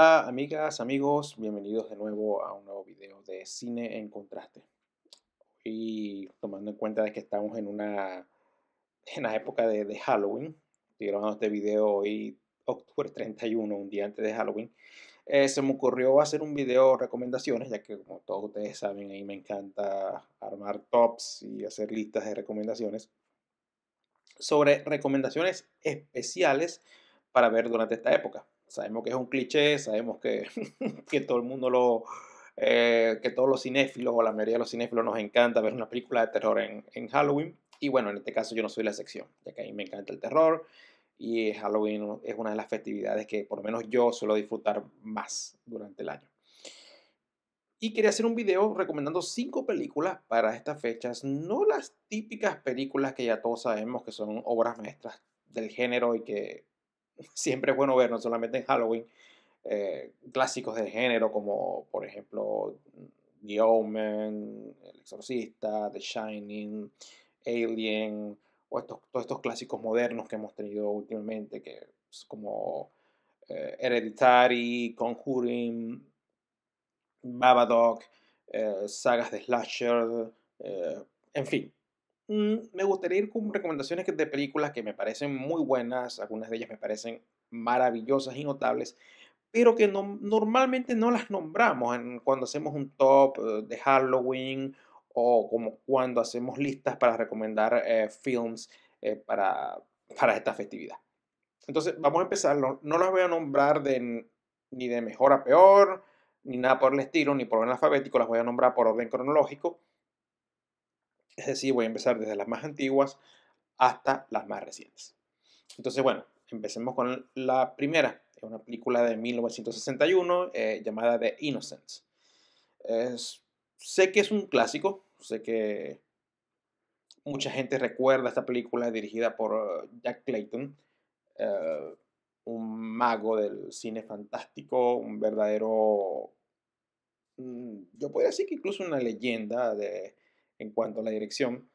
Hola amigas, amigos, bienvenidos de nuevo a un nuevo video de Cine en Contraste. Y tomando en cuenta de que estamos en una, en la época de, Halloween, estoy grabando este video hoy, octubre 31, un día antes de Halloween, eh, se me ocurrió hacer un video recomendaciones, ya que como todos ustedes saben, ahí me encanta armar tops y hacer listas de recomendaciones, sobre recomendaciones especiales para ver durante esta época. Sabemos que es un cliché, sabemos que, todo el mundo lo, eh, que todos los cinéfilos o la mayoría de los cinéfilos nos encanta ver una película de terror en, en, Halloween. Y bueno, en este caso yo no soy la excepción, ya que a mí me encanta el terror y Halloween es una de las festividades que por lo menos yo suelo disfrutar más durante el año. Y quería hacer un video recomendando cinco películas para estas fechas, no las típicas películas que ya todos sabemos que son obras maestras del género y que siempre es bueno ver, no solamente en Halloween, eh, clásicos de género como por ejemplo The Omen, El Exorcista, The Shining, Alien, o todos estos clásicos modernos que hemos tenido últimamente, que como eh, Hereditary, Conjuring, Babadook, eh, sagas de Slasher, en fin, Mm, me gustaría ir con recomendaciones de películas que me parecen muy buenas, algunas de ellas me parecen maravillosas y notables, pero que normalmente no las nombramos cuando hacemos un top eh, de Halloween o como cuando hacemos listas para recomendar eh, films eh, para, esta festividad. Entonces vamos a empezar, no, las voy a nombrar ni de mejor a peor, ni nada por el estilo, ni por orden alfabético, las voy a nombrar por orden cronológico es decir, voy a empezar desde las más antiguas hasta las más recientes. Entonces, bueno, empecemos con la primera. Es una película de 1961 eh, llamada The Innocents. sé que es un clásico, sé que mucha gente recuerda esta película dirigida por eh, Jack Clayton, eh, un mago del cine fantástico, un verdadero, mm, yo podría decir que incluso una leyenda de, en cuanto a la dirección.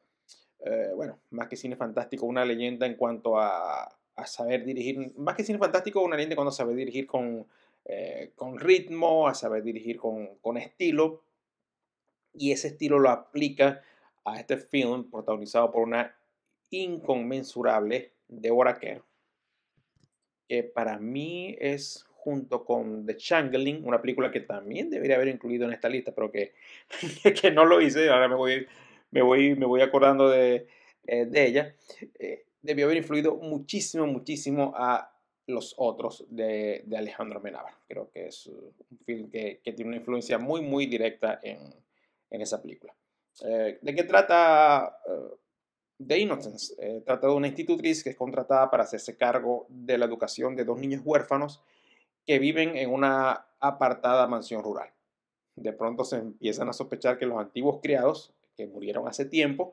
Eh, bueno, más que cine fantástico, una leyenda en cuanto a, saber dirigir, más que cine fantástico, una eh, leyenda cuando sabe dirigir con, ritmo, a saber dirigir con, con, estilo, y ese estilo lo aplica a este film protagonizado por una inconmensurable Deborah Kerr, que para mí es junto con The Changeling, una película que también debería haber incluido en esta lista, pero que, que no lo hice, ahora me voy, me voy, me voy acordando de, eh, de ella, eh, debió haber influido muchísimo, muchísimo a Los Otros de, de Alejandro Menábar. Creo que es un film que, que, tiene una influencia muy, muy directa en, en esa película. Eh, ¿De qué trata The Innocence? trata de una institutriz que es contratada para hacerse cargo de la educación de dos niños huérfanos que viven en una apartada mansión rural. De pronto se empiezan a sospechar que los antiguos criados, que murieron hace tiempo,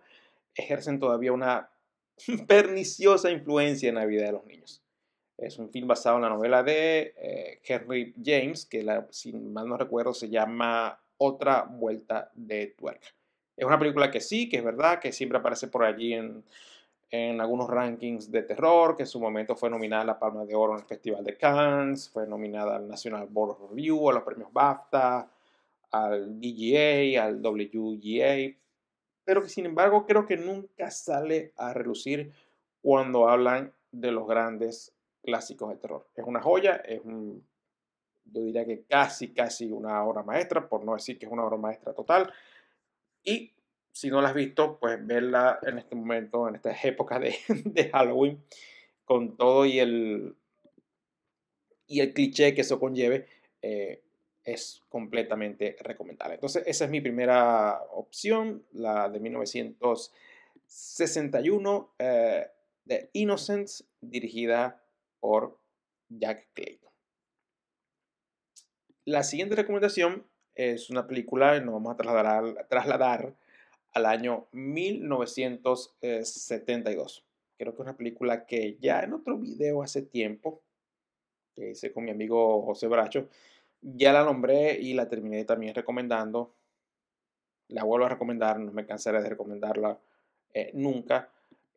ejercen todavía una perniciosa influencia en la vida de los niños. Es un film basado en la novela de eh, Henry James, que la, si mal no recuerdo se llama Otra Vuelta de Tuerca. Es una película que sí, que es verdad, que siempre aparece por allí en en algunos rankings de terror, que en su momento fue nominada a la Palma de Oro en el Festival de Cannes, fue nominada al National Board of Review, a los premios BAFTA, al DGA, al WGA, pero que sin embargo creo que nunca sale a relucir cuando hablan de los grandes clásicos de terror. Es una joya, es yo diría que casi, casi una obra maestra, por no decir que es una obra maestra total, y si no la has visto, pues verla en este momento, en esta época de, Halloween, con todo y el, y el cliché que eso conlleve, eh, es completamente recomendable. Entonces, esa es mi primera opción, la de 1961, eh, de Innocence, dirigida por Jack Clayton. La siguiente recomendación es una película, nos vamos a trasladar al año 1972. Creo que es una película que ya en otro video hace tiempo, que hice con mi amigo José Bracho, ya la nombré y la terminé también recomendando. La vuelvo a recomendar, no me cansaré de recomendarla eh, nunca.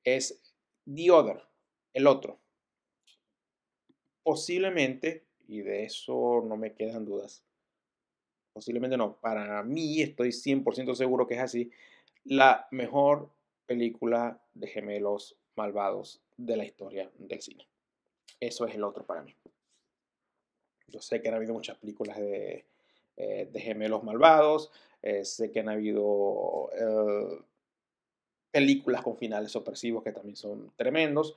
Es The Other, el otro. Posiblemente, y de eso no me quedan dudas, posiblemente no, para mí estoy 100% seguro que es así, la mejor película de gemelos malvados de la historia del cine. Eso es el otro para mí. Yo sé que han habido muchas películas de, eh, gemelos malvados, eh, sé que han habido eh, películas con finales opresivos que también son tremendos,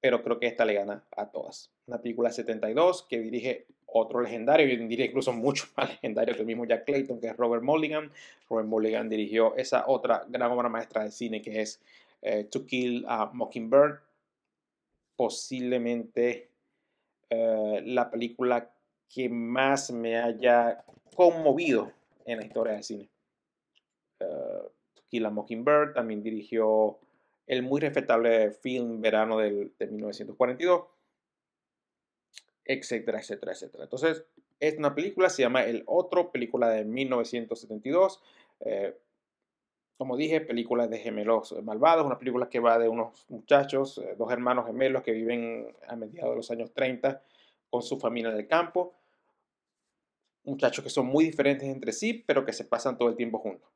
pero creo que esta le gana a todas. Una película 72 que dirige otro legendario, yo diría incluso mucho más legendario que el mismo Jack Clayton, que es Robert Mulligan. Robert Mulligan dirigió esa otra gran obra maestra de cine que es eh, To Kill a Mockingbird, posiblemente eh, la película que más me haya conmovido en la historia del cine. Eh, to Kill a Mockingbird también dirigió el muy respetable film Verano del, de 1942 etcétera, etcétera, etcétera. Entonces, es una película, se llama El Otro, película de 1972. Eh, como dije, película de gemelos malvados, una película que va de unos muchachos, eh, dos hermanos gemelos que viven a mediados de los años 30 con su familia en el campo. Muchachos que son muy diferentes entre sí, pero que se pasan todo el tiempo juntos.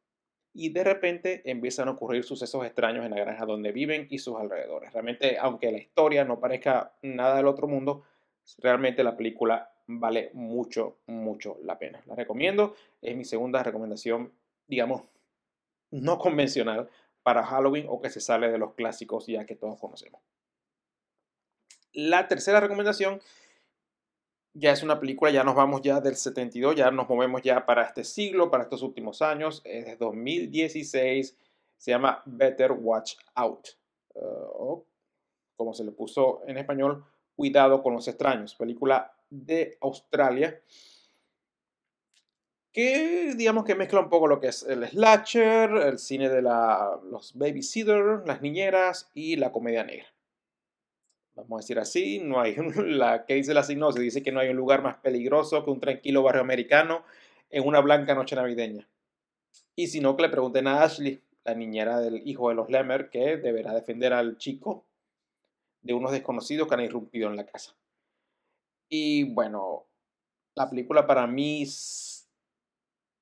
Y de repente empiezan a ocurrir sucesos extraños en la granja donde viven y sus alrededores. Realmente, aunque la historia no parezca nada del otro mundo, realmente la película vale mucho, mucho la pena. La recomiendo, es mi segunda recomendación, digamos, no convencional para Halloween o que se sale de los clásicos ya que todos conocemos. La tercera recomendación ya es una película, ya nos vamos ya del 72, ya nos movemos ya para este siglo, para estos últimos años, es de 2016, se llama Better Watch Out, eh, como se le puso en español, Cuidado con los extraños, película de Australia, que digamos que mezcla un poco lo que es el slasher, el cine de los babysitters. las niñeras y la comedia negra. Vamos a decir así, no hay la que dice la sinopsis, dice que no hay un lugar más peligroso que un tranquilo barrio americano en una blanca noche navideña. Y si no, que le pregunten a Ashley, la niñera del hijo de los Lemmer, que deberá defender al chico de unos desconocidos que han irrumpido en la casa. Y bueno, la película para mí,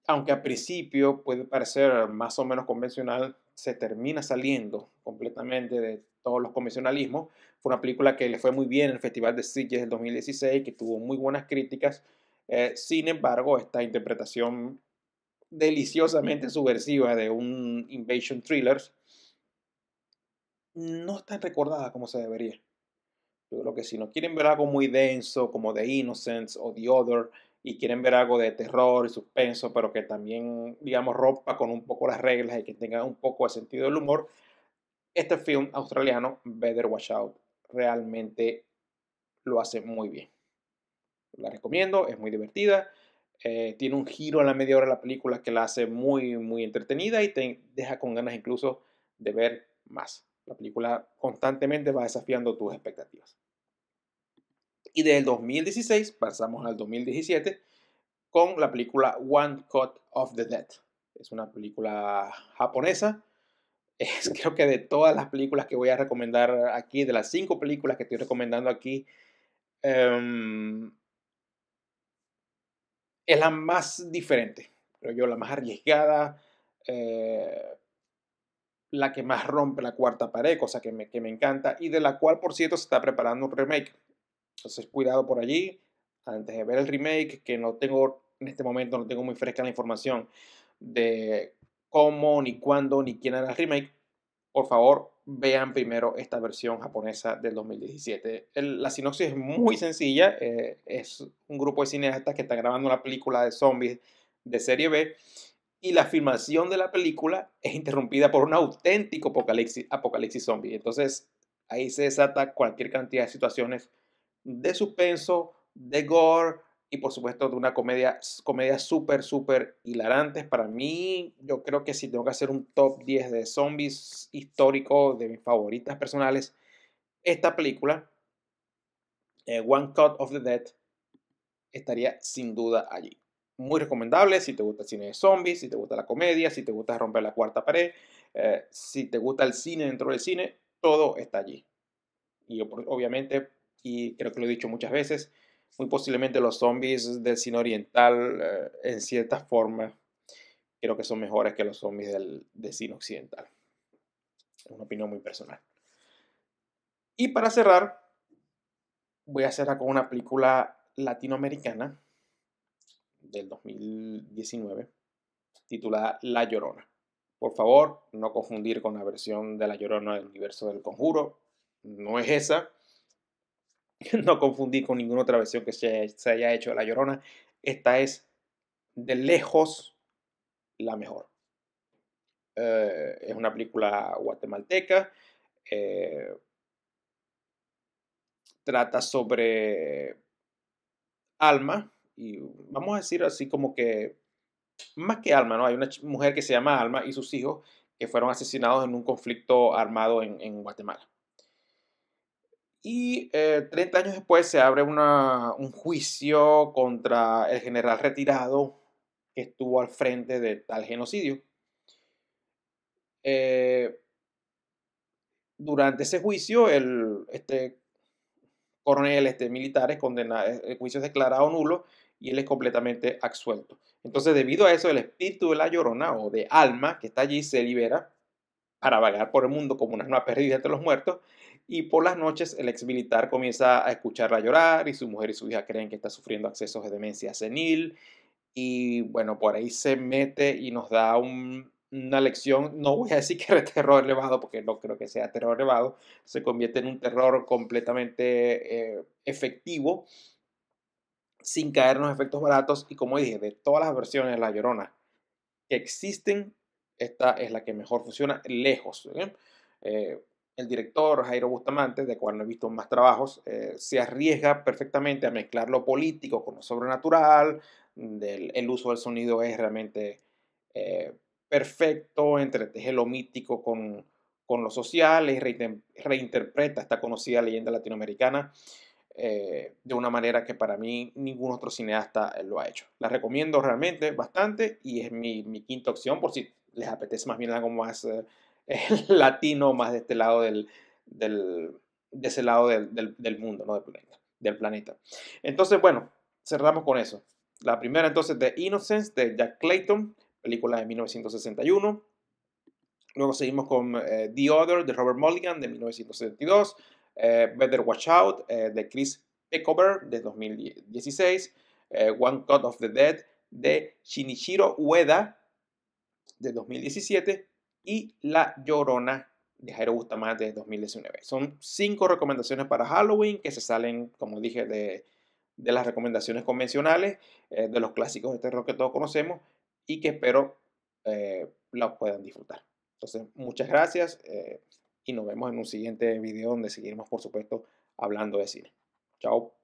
aunque al principio puede parecer más o menos convencional, se termina saliendo completamente de todos los convencionalismos. Fue una película que le fue muy bien en el Festival de Sitges del 2016, que tuvo muy buenas críticas. Eh, sin embargo, esta interpretación deliciosamente subversiva de un invasion thriller no están recordadas recordada como se debería. Yo creo que si no quieren ver algo muy denso, como The Innocence o The Other, y quieren ver algo de terror y suspenso, pero que también, digamos, rompa con un poco las reglas y que tenga un poco de sentido del humor, este film australiano, Better Watch Out, realmente lo hace muy bien. La recomiendo, es muy divertida. Eh, tiene un giro a la media hora de la película que la hace muy, muy entretenida y te deja con ganas incluso de ver más. La película constantemente va desafiando tus expectativas. Y desde el 2016 pasamos al 2017 con la película One Cut of the Dead. Es una película japonesa. Es, creo que de todas las películas que voy a recomendar aquí, de las cinco películas que estoy recomendando aquí, em, es la más diferente, creo yo, la más arriesgada. Eh, la que más rompe la cuarta pared, cosa que me, que me encanta, y de la cual, por cierto, se está preparando un remake. Entonces, cuidado por allí, antes de ver el remake, que no tengo, en este momento no tengo muy fresca la información de cómo, ni cuándo, ni quién hará el remake, por favor, vean primero esta versión japonesa del 2017. la sinopsis es muy sencilla, eh, es un grupo de cineastas que están grabando una película de zombies de serie B y la filmación de la película es interrumpida por un auténtico apocalipsis, zombie. Entonces ahí se desata cualquier cantidad de situaciones de suspenso, de gore y por supuesto de una comedia, comedia súper, súper hilarante. Para mí, yo creo que si tengo que hacer un top 10 de zombies histórico de mis favoritas personales, esta película, eh, One Cut of the Dead, estaría sin duda allí muy recomendable si te gusta el cine de zombies, si te gusta la comedia, si te gusta romper la cuarta pared, eh, si te gusta el cine dentro del cine, todo está allí. Y obviamente, y creo que lo he dicho muchas veces, muy posiblemente los zombies del cine oriental, eh, en cierta forma, creo que son mejores que los zombies del, del cine occidental. Es una opinión muy personal. Y para cerrar, voy a cerrar con una película latinoamericana del 2019 titulada La Llorona. Por favor, no confundir con la versión de La Llorona del universo del conjuro. No es esa. No confundir con ninguna otra versión que se, haya hecho de La Llorona. Esta es de lejos la mejor. Eh, es una película guatemalteca. Eh, trata sobre alma, y vamos a decir así como que, más que Alma, ¿no? Hay una mujer que se llama Alma y sus hijos que fueron asesinados en un conflicto armado en, Guatemala. Y 30 eh, años después se abre una, un juicio contra el general retirado que estuvo al frente de tal genocidio. Eh, durante ese juicio, el, este coronel, este militar, es condenado, eh, el juicio es declarado nulo y él es completamente absuelto. Entonces, debido a eso, el espíritu de la llorona o de alma que está allí se libera para vagar por el mundo como una nueva pérdida entre los muertos. Y por las noches, el ex militar comienza a escucharla llorar y su mujer y su hija creen que está sufriendo accesos de demencia senil. Y bueno, por ahí se mete y nos da una lección, no voy a decir que era terror elevado, porque no creo que sea terror elevado, se convierte en un terror completamente eh, efectivo sin caer en los efectos baratos. Y como dije, de todas las versiones de La Llorona que existen, esta es la que mejor funciona lejos. Eh, el director Jairo Bustamante, de cual no he visto más trabajos, eh, se arriesga perfectamente a mezclar lo político con lo sobrenatural. el uso del sonido es realmente eh, perfecto, entreteje lo mítico con, con lo social reinterpreta esta conocida leyenda latinoamericana. Eh, de una manera que para mí ningún otro cineasta eh, lo ha hecho. La recomiendo realmente bastante y es mi, quinta opción por si les apetece más bien algo más eh, latino, más de este lado del, de ese lado del, mundo, no del planeta, del Entonces, bueno, cerramos con eso. La primera entonces de Innocence de Jack Clayton, película de 1961. Luego seguimos con The Other de Robert Mulligan de 1972. Eh, Better Watch Out eh, de Chris Peckover de 2016, eh, One Cut of the Dead de Shinichiro Ueda de 2017 y La Llorona de Jairo Bustamante de 2019. Son cinco recomendaciones para Halloween que se salen, como dije, de, de las recomendaciones convencionales, de los clásicos de terror que todos conocemos y que espero los puedan disfrutar. Entonces, muchas gracias y nos vemos en un siguiente video donde seguiremos, por supuesto, hablando de cine. Chao.